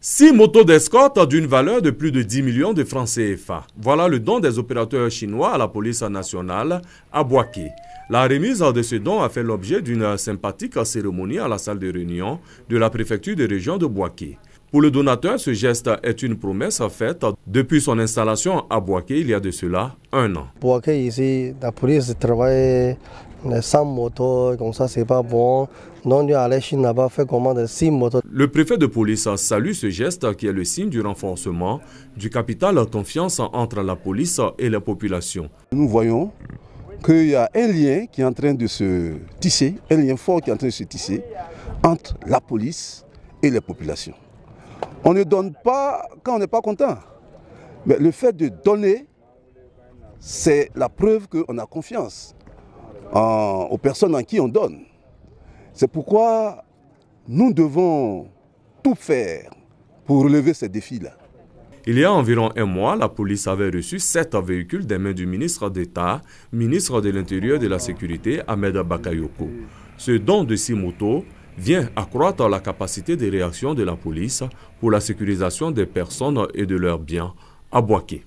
Six motos d'escorte d'une valeur de plus de 10 millions de francs CFA. Voilà le don des opérateurs chinois à la police nationale à Boaké. La remise de ce don a fait l'objet d'une sympathique cérémonie à la salle de réunion de la préfecture de région de Boaké. Pour le donateur, ce geste est une promesse faite depuis son installation à Boaké il y a de cela un an. Boaké, ici, la police travaille le préfet de police salue ce geste qui est le signe du renforcement du capital confiance entre la police et la population. Nous voyons qu'il y a un lien qui est en train de se tisser, un lien fort qui est en train de se tisser entre la police et les populations. On ne donne pas quand on n'est pas content. Mais le fait de donner, c'est la preuve qu'on a confiance aux personnes à qui on donne. C'est pourquoi nous devons tout faire pour relever ces défis-là. Il y a environ un mois, la police avait reçu sept véhicules des mains du ministre d'État, ministre de l'Intérieur et de la Sécurité, Ahmed Bakayoko. Ce don de six motos vient accroître la capacité de réaction de la police pour la sécurisation des personnes et de leurs biens à Boaké.